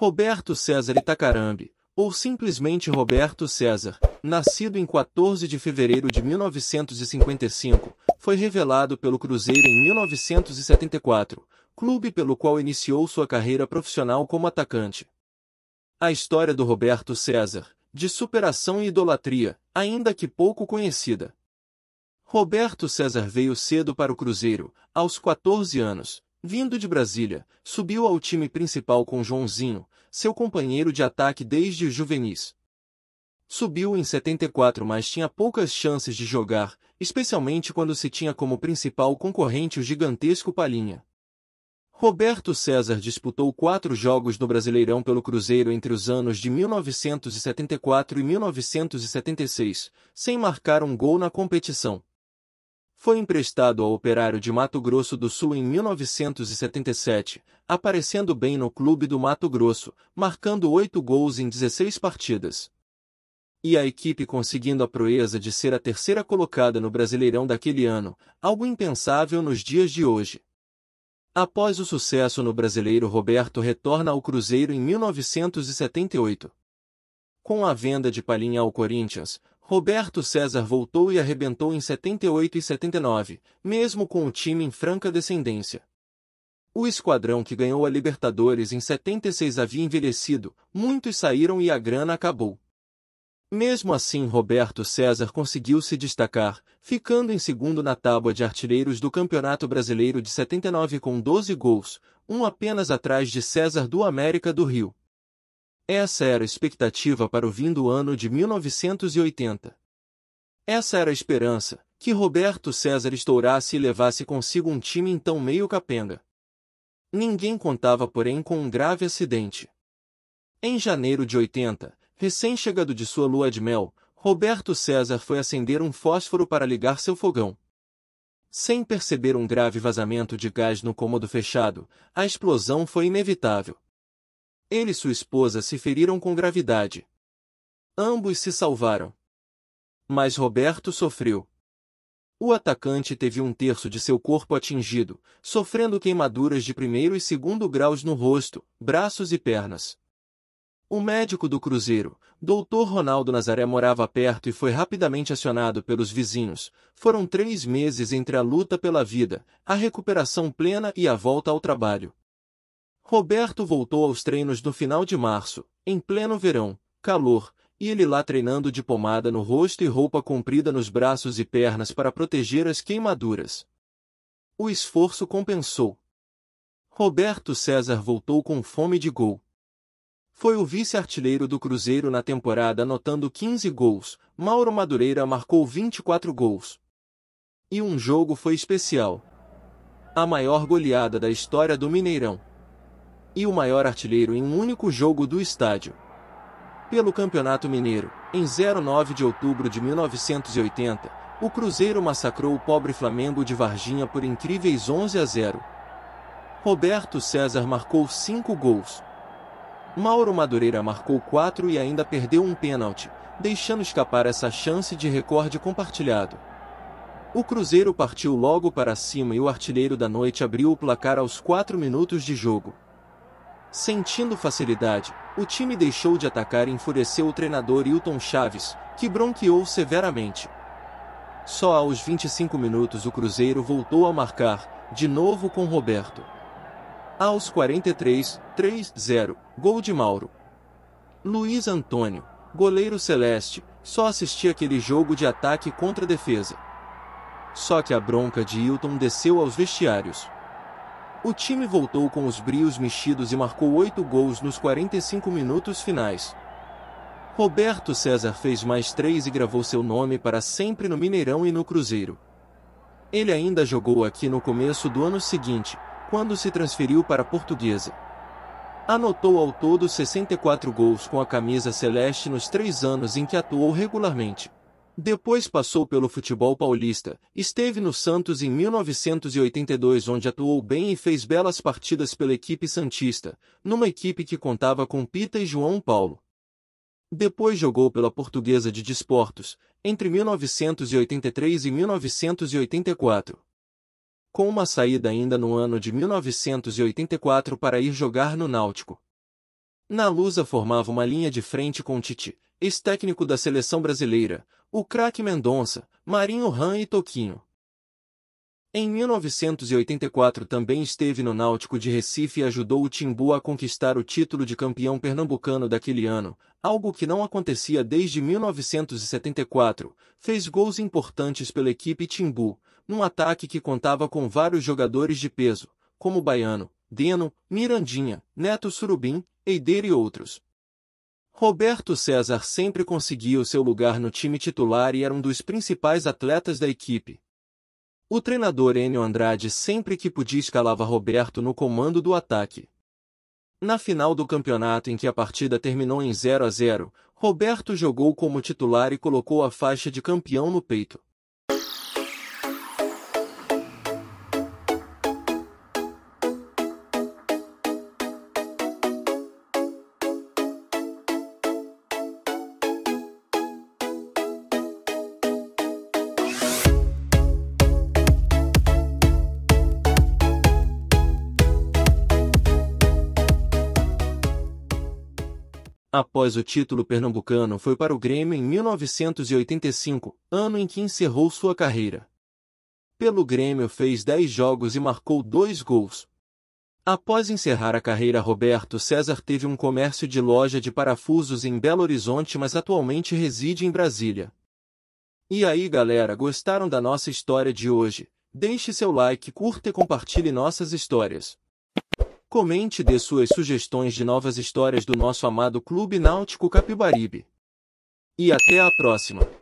Roberto César Itacarambi, ou simplesmente Roberto César, nascido em 14 de fevereiro de 1955, foi revelado pelo Cruzeiro em 1974, clube pelo qual iniciou sua carreira profissional como atacante. A história do Roberto César, de superação e idolatria, ainda que pouco conhecida. Roberto César veio cedo para o Cruzeiro, aos 14 anos, vindo de Brasília, subiu ao time principal com Joãozinho, seu companheiro de ataque desde o juvenis. Subiu em 74 mas tinha poucas chances de jogar, especialmente quando se tinha como principal concorrente o gigantesco Palinha. Roberto César disputou quatro jogos no Brasileirão pelo Cruzeiro entre os anos de 1974 e 1976, sem marcar um gol na competição foi emprestado ao Operário de Mato Grosso do Sul em 1977, aparecendo bem no clube do Mato Grosso, marcando oito gols em 16 partidas. E a equipe conseguindo a proeza de ser a terceira colocada no Brasileirão daquele ano, algo impensável nos dias de hoje. Após o sucesso no Brasileiro, Roberto retorna ao Cruzeiro em 1978. Com a venda de Palinha ao Corinthians, Roberto César voltou e arrebentou em 78 e 79, mesmo com o time em franca descendência. O esquadrão que ganhou a Libertadores em 76 havia envelhecido, muitos saíram e a grana acabou. Mesmo assim, Roberto César conseguiu se destacar, ficando em segundo na tábua de artilheiros do Campeonato Brasileiro de 79 com 12 gols, um apenas atrás de César do América do Rio. Essa era a expectativa para o vindo ano de 1980. Essa era a esperança, que Roberto César estourasse e levasse consigo um time então meio capenga. Ninguém contava, porém, com um grave acidente. Em janeiro de 80, recém-chegado de sua lua de mel, Roberto César foi acender um fósforo para ligar seu fogão. Sem perceber um grave vazamento de gás no cômodo fechado, a explosão foi inevitável. Ele e sua esposa se feriram com gravidade. Ambos se salvaram. Mas Roberto sofreu. O atacante teve um terço de seu corpo atingido, sofrendo queimaduras de primeiro e segundo graus no rosto, braços e pernas. O médico do Cruzeiro, Dr. Ronaldo Nazaré morava perto e foi rapidamente acionado pelos vizinhos. Foram três meses entre a luta pela vida, a recuperação plena e a volta ao trabalho. Roberto voltou aos treinos no final de março, em pleno verão, calor, e ele lá treinando de pomada no rosto e roupa comprida nos braços e pernas para proteger as queimaduras. O esforço compensou. Roberto César voltou com fome de gol. Foi o vice-artilheiro do Cruzeiro na temporada anotando 15 gols, Mauro Madureira marcou 24 gols. E um jogo foi especial. A maior goleada da história do Mineirão e o maior artilheiro em um único jogo do estádio. Pelo Campeonato Mineiro, em 09 de outubro de 1980, o Cruzeiro massacrou o pobre Flamengo de Varginha por incríveis 11 a 0. Roberto César marcou 5 gols. Mauro Madureira marcou 4 e ainda perdeu um pênalti, deixando escapar essa chance de recorde compartilhado. O Cruzeiro partiu logo para cima e o artilheiro da noite abriu o placar aos 4 minutos de jogo. Sentindo facilidade, o time deixou de atacar e enfureceu o treinador Hilton Chaves, que bronqueou severamente. Só aos 25 minutos o Cruzeiro voltou a marcar, de novo com Roberto. Aos 43, 3-0, gol de Mauro. Luiz Antônio, goleiro celeste, só assistia aquele jogo de ataque contra defesa. Só que a bronca de Hilton desceu aos vestiários. O time voltou com os brios mexidos e marcou oito gols nos 45 minutos finais. Roberto César fez mais três e gravou seu nome para sempre no Mineirão e no Cruzeiro. Ele ainda jogou aqui no começo do ano seguinte, quando se transferiu para a Portuguesa. Anotou ao todo 64 gols com a camisa celeste nos três anos em que atuou regularmente. Depois passou pelo futebol paulista, esteve no Santos em 1982 onde atuou bem e fez belas partidas pela equipe Santista, numa equipe que contava com Pita e João Paulo. Depois jogou pela Portuguesa de Desportos, entre 1983 e 1984. Com uma saída ainda no ano de 1984 para ir jogar no Náutico. Na Lusa formava uma linha de frente com Tite, ex-técnico da seleção brasileira, o craque Mendonça, Marinho Ran e Toquinho. Em 1984 também esteve no Náutico de Recife e ajudou o Timbu a conquistar o título de campeão pernambucano daquele ano, algo que não acontecia desde 1974. Fez gols importantes pela equipe Timbu, num ataque que contava com vários jogadores de peso, como Baiano, Deno, Mirandinha, Neto Surubim, Eider e outros. Roberto César sempre conseguia o seu lugar no time titular e era um dos principais atletas da equipe. O treinador Enio Andrade sempre que podia escalava Roberto no comando do ataque. Na final do campeonato em que a partida terminou em 0 a 0, Roberto jogou como titular e colocou a faixa de campeão no peito. após o título pernambucano foi para o Grêmio em 1985, ano em que encerrou sua carreira. Pelo Grêmio fez 10 jogos e marcou 2 gols. Após encerrar a carreira Roberto César teve um comércio de loja de parafusos em Belo Horizonte mas atualmente reside em Brasília. E aí galera, gostaram da nossa história de hoje? Deixe seu like, curta e compartilhe nossas histórias. Comente e dê suas sugestões de novas histórias do nosso amado Clube Náutico Capibaribe. E até a próxima!